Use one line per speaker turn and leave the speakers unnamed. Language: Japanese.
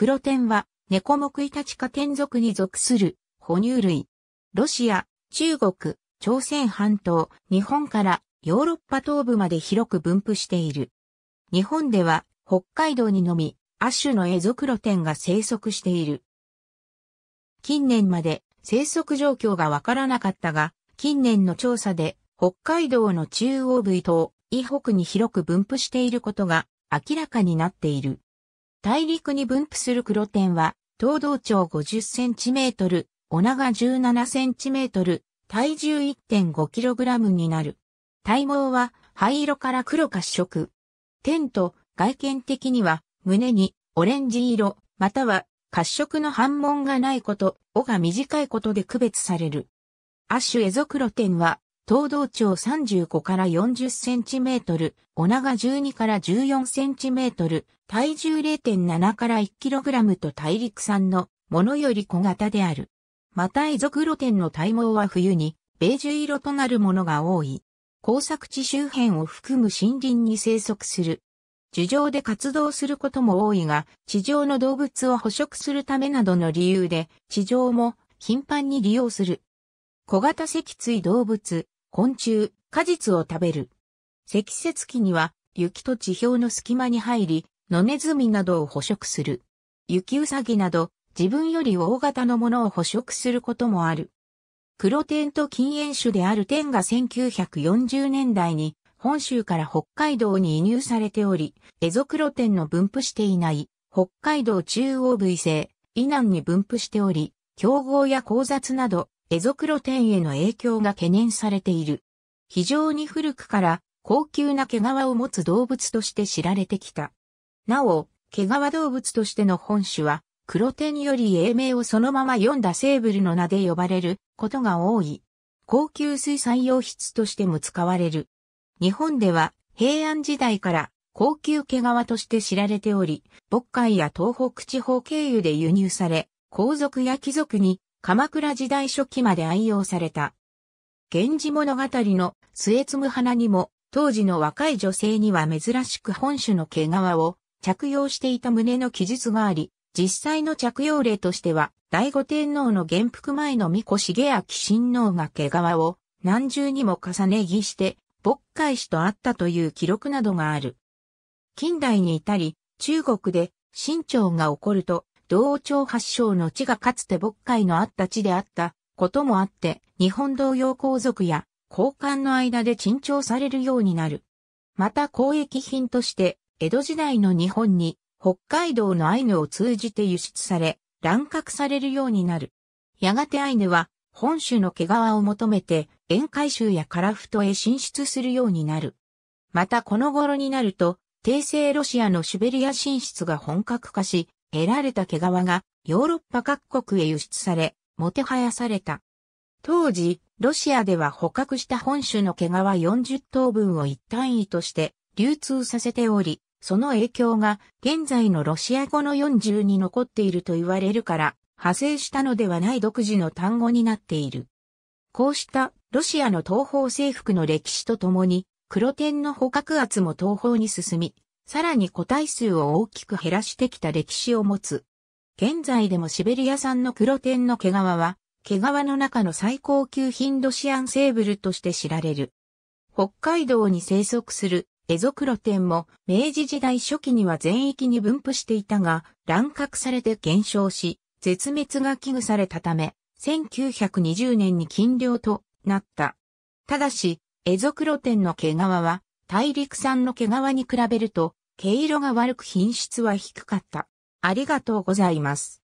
黒点は、猫目イタチ科天属に属する哺乳類。ロシア、中国、朝鮮半島、日本からヨーロッパ東部まで広く分布している。日本では北海道にのみ亜種のエゾクロテンが生息している。近年まで生息状況がわからなかったが、近年の調査で北海道の中央部伊東、以北に広く分布していることが明らかになっている。大陸に分布する黒点は、東道長 50cm、お長 17cm、体重 1.5kg になる。体毛は灰色から黒褐色。テン外見的には、胸にオレンジ色、または褐色の反紋がないこと、尾が短いことで区別される。アッシュエゾクロテンは、東道長35から40センチメートル、お長12から14センチメートル、体重0.7から1キログラムと大陸産のものより小型である。また、エゾクロテンの体毛は冬に、ベージュ色となるものが多い。工作地周辺を含む森林に生息する。樹上で活動することも多いが、地上の動物を捕食するためなどの理由で、地上も頻繁に利用する。小型脊椎動物、昆虫、果実を食べる。積雪期には、雪と地表の隙間に入り、野ネズミなどを捕食する。雪うさぎなど、自分より大型のものを捕食することもある。黒点と禁煙種である点が1940年代に本州から北海道に移入されており、エゾクロの分布していない北海道中央部異性以南に分布しており、競合や交雑などエゾクロテンへの影響が懸念されている。非常に古くから高級な毛皮を持つ動物として知られてきた。なお、毛皮動物としての本種は、クロテンより英名をそのまま読んだセーブルの名で呼ばれることが多い。高級水産用質としても使われる。日本では平安時代から高級毛皮として知られており、北海や東北地方経由で輸入され、皇族や貴族に鎌倉時代初期まで愛用された。源氏物語の末摘む花にも、当時の若い女性には珍しく本種の毛皮を着用していた胸の記述があり、実際の着用例としては、第五天皇の元服前の巫女重明親王が毛皮を何重にも重ね着して、牧海氏と会ったという記録などがある。近代に至り、中国で、清朝が起こると、道朝発祥の地がかつて牧会のあった地であったこともあって、日本同様皇族や皇官の間で珍重されるようになる。また交易品として、江戸時代の日本に北海道のアイヌを通じて輸出され、乱獲されるようになる。やがてアイヌは本州の毛皮を求めて沿海州や樺太へ進出するようになる。またこの頃になると、帝政ロシアのシベリア進出が本格化し、得られた毛皮がヨーロッパ各国へ輸出され、もてはやされた。当時、ロシアでは捕獲した本種の毛皮40頭分を一単位として流通させており、その影響が現在のロシア語の40に残っていると言われるから、派生したのではない独自の単語になっている。こうしたロシアの東方征服の歴史とともに、黒点の捕獲圧も東方に進み、さらに個体数を大きく減らしてきた歴史を持つ。現在でもシベリア産の黒点の毛皮は、毛皮の中の最高級品ドシアンセーブルとして知られる。北海道に生息するエゾクロテンも明治時代初期には全域に分布していたが、乱獲されて減少し、絶滅が危惧されたため、1920年に禁漁となった。ただし、エゾクロテンの毛皮は大陸産の毛皮に比べると毛色が悪く品質は低かった。ありがとうございます。